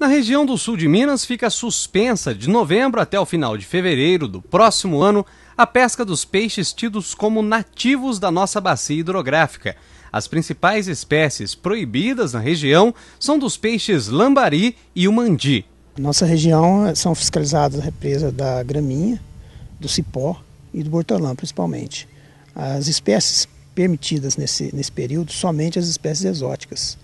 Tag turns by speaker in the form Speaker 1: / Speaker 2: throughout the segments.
Speaker 1: Na região do sul de Minas fica suspensa de novembro até o final de fevereiro do próximo ano a pesca dos peixes tidos como nativos da nossa bacia hidrográfica. As principais espécies proibidas na região são dos peixes lambari
Speaker 2: e o mandi. Nossa região eh, são fiscalizadas a represa da graminha, do cipó e do bortolã, principalmente. As espécies permitidas nesse, nesse período somente as espécies exóticas.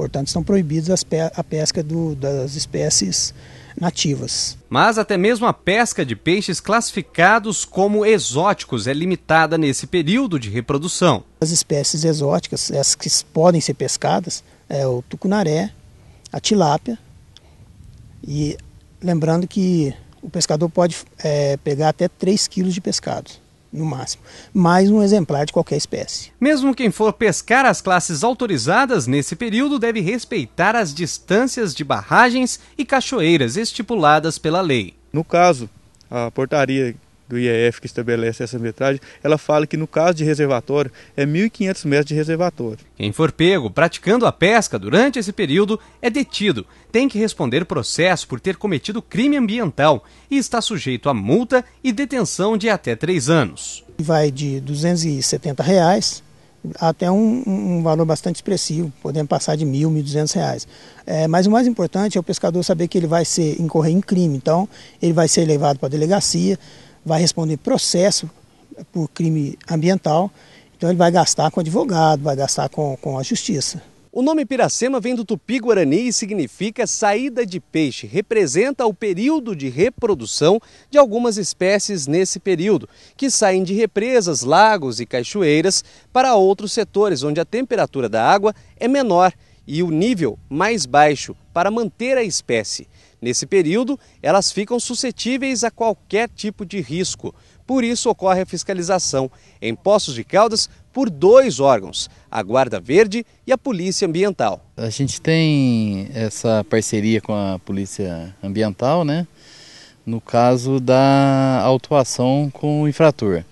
Speaker 2: Portanto, estão proibidas a pesca do, das espécies nativas.
Speaker 1: Mas até mesmo a pesca de peixes classificados como exóticos é limitada nesse período de reprodução.
Speaker 2: As espécies exóticas, as que podem ser pescadas, é o tucunaré, a tilápia. E lembrando que o pescador pode é, pegar até 3 quilos de pescado no máximo, mais um exemplar de qualquer espécie.
Speaker 1: Mesmo quem for pescar as classes autorizadas nesse período deve respeitar as distâncias de barragens e cachoeiras estipuladas pela lei. No caso, a portaria do IEF que estabelece essa metragem, ela fala que no caso de reservatório é 1.500 metros de reservatório. Quem for pego praticando a pesca durante esse período é detido, tem que responder processo por ter cometido crime ambiental e está sujeito a multa e detenção de até três anos.
Speaker 2: Vai de R$ 270 reais até um, um, valor bastante expressivo, podendo passar de mil, mil duzentos reais. É, mas o mais importante é o pescador saber que ele vai ser incorrer em crime, então ele vai ser levado para a delegacia, vai responder processo por crime ambiental, então ele vai gastar com advogado, vai gastar com, com a justiça.
Speaker 1: O nome Piracema vem do tupi-guarani e significa saída de peixe. Representa o período de reprodução de algumas espécies nesse período, que saem de represas, lagos e cachoeiras para outros setores onde a temperatura da água é menor e o nível mais baixo para manter a espécie. Nesse período, elas ficam suscetíveis a qualquer tipo de risco. Por isso, ocorre a fiscalização em Poços de Caldas por dois órgãos, a Guarda Verde e a Polícia Ambiental.
Speaker 3: A gente tem essa parceria com a Polícia Ambiental, né? No caso da autuação com o infrator.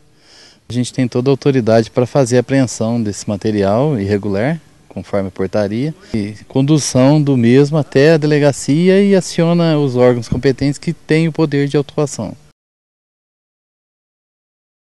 Speaker 3: A gente tem toda a autoridade para fazer a apreensão desse material irregular conforme a portaria, e condução do mesmo até a delegacia e aciona os órgãos competentes que têm o poder de autuação.